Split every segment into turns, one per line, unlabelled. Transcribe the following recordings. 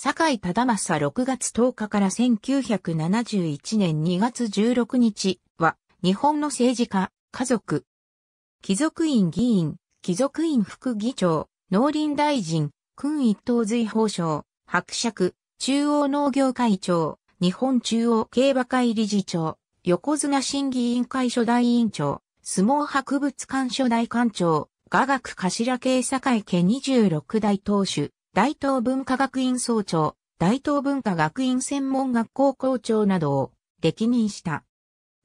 坂井忠政6月10日から1971年2月16日は、日本の政治家、家族、貴族院議員、貴族院副議長、農林大臣、君一等随法省、伯爵、中央農業会長、日本中央競馬会理事長、横綱審議委員会初代委員長、相撲博物館初代館長、雅楽頭系井家26代当主、大東文化学院総長、大東文化学院専門学校校長などを歴任した。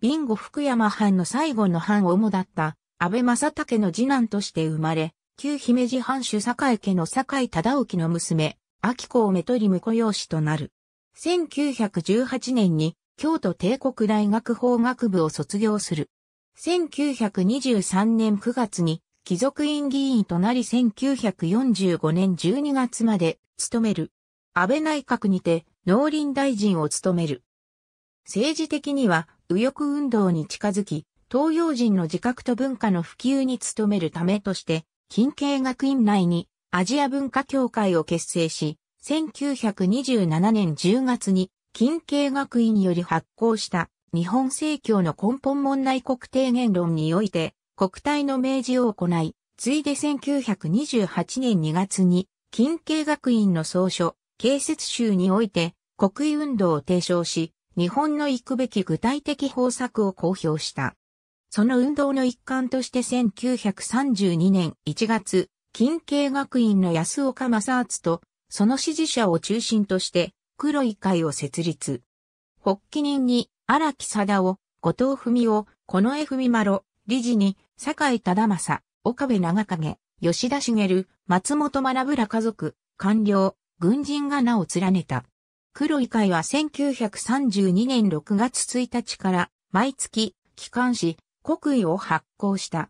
ビンゴ福山藩の最後の藩を主だった安倍正武の次男として生まれ、旧姫路藩主井家の堺忠興の娘、秋子をめとり婿養子となる。1918年に京都帝国大学法学部を卒業する。1923年9月に貴族院議員となり1945年12月まで務める。安倍内閣にて農林大臣を務める。政治的には右翼運動に近づき、東洋人の自覚と文化の普及に努めるためとして、近慶学院内にアジア文化協会を結成し、1927年10月に近慶学院より発行した日本政教の根本問題国定言論において、国体の明示を行い、ついで1928年2月に、近慶学院の総書、建設州において、国威運動を提唱し、日本の行くべき具体的方策を公表した。その運動の一環として1932年1月、近慶学院の安岡正厚と、その支持者を中心として、黒い会を設立。発起人に荒木貞夫、後藤文夫、近衛文丸、理事に、坂井忠正、岡部長影、吉田茂、松本学ら家族、官僚、軍人が名を連ねた。黒井会は1932年6月1日から毎月機関紙国威を発行した。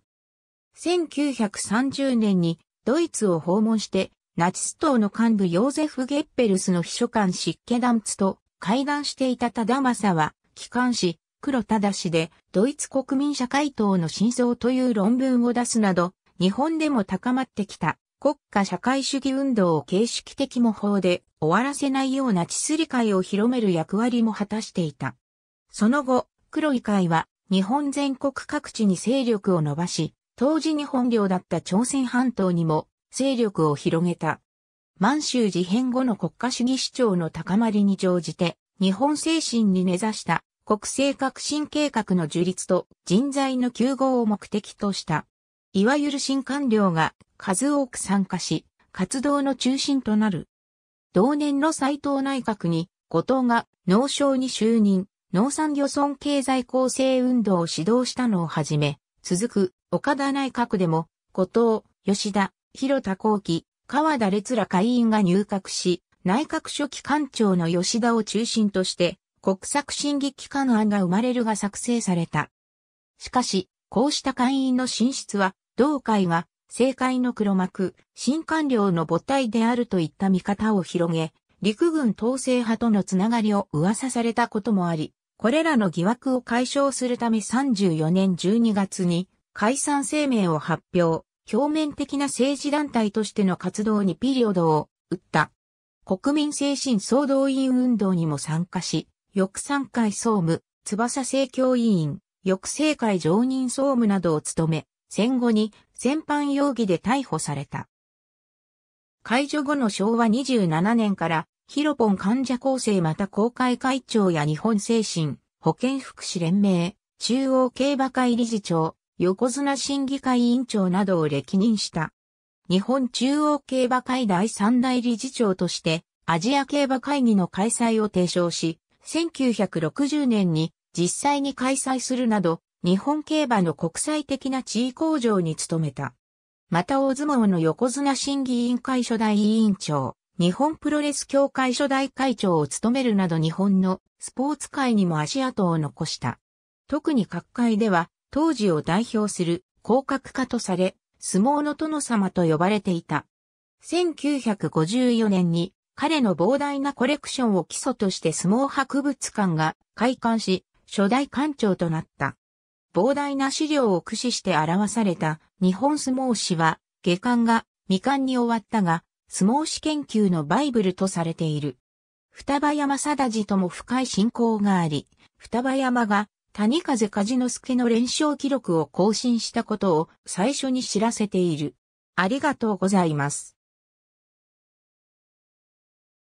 1930年にドイツを訪問してナチス党の幹部ヨーゼフ・ゲッペルスの秘書官湿気ダンツと会談していた忠正は機関紙黒しで、ドイツ国民社会党の真相という論文を出すなど、日本でも高まってきた国家社会主義運動を形式的模倣で終わらせないような地すり会を広める役割も果たしていた。その後、黒い会は日本全国各地に勢力を伸ばし、当時日本領だった朝鮮半島にも勢力を広げた。満州事変後の国家主義主張の高まりに乗じて、日本精神に根ざした国政革新計画の樹立と人材の救合を目的とした。いわゆる新官僚が数多く参加し、活動の中心となる。同年の斎藤内閣に、後藤が農省に就任、農産漁村経済構成運動を指導したのをはじめ、続く岡田内閣でも、後藤、吉田、広田幸喜、川田列ら会員が入閣し、内閣書記官庁の吉田を中心として、国策審議機関案が生まれるが作成された。しかし、こうした会員の進出は、同会が、政界の黒幕、新官僚の母体であるといった見方を広げ、陸軍統制派とのつながりを噂されたこともあり、これらの疑惑を解消するため34年12月に解散声明を発表、表面的な政治団体としての活動にピリオドを打った。国民精神総動員運動にも参加し、翼三会総務、翼政教委員、翼政会常任総務などを務め、戦後に戦般容疑で逮捕された。解除後の昭和27年から、ヒロポン患者構成また公会会長や日本精神、保健福祉連盟、中央競馬会理事長、横綱審議会委員長などを歴任した。日本中央競馬会第三大理事長として、アジア競馬会議の開催を提唱し、1960年に実際に開催するなど、日本競馬の国際的な地位向上に努めた。また大相撲の横綱審議委員会初代委員長、日本プロレス協会初代会長を務めるなど日本のスポーツ界にも足跡を残した。特に各界では当時を代表する広角家とされ、相撲の殿様と呼ばれていた。1954年に彼の膨大なコレクションを基礎として相撲博物館が開館し、初代館長となった。膨大な資料を駆使して表された日本相撲史は、下巻が未完に終わったが、相撲史研究のバイブルとされている。双葉山貞治とも深い信仰があり、双葉山が谷風梶之助の連勝記録を更新したことを最初に知らせている。ありがとうございます。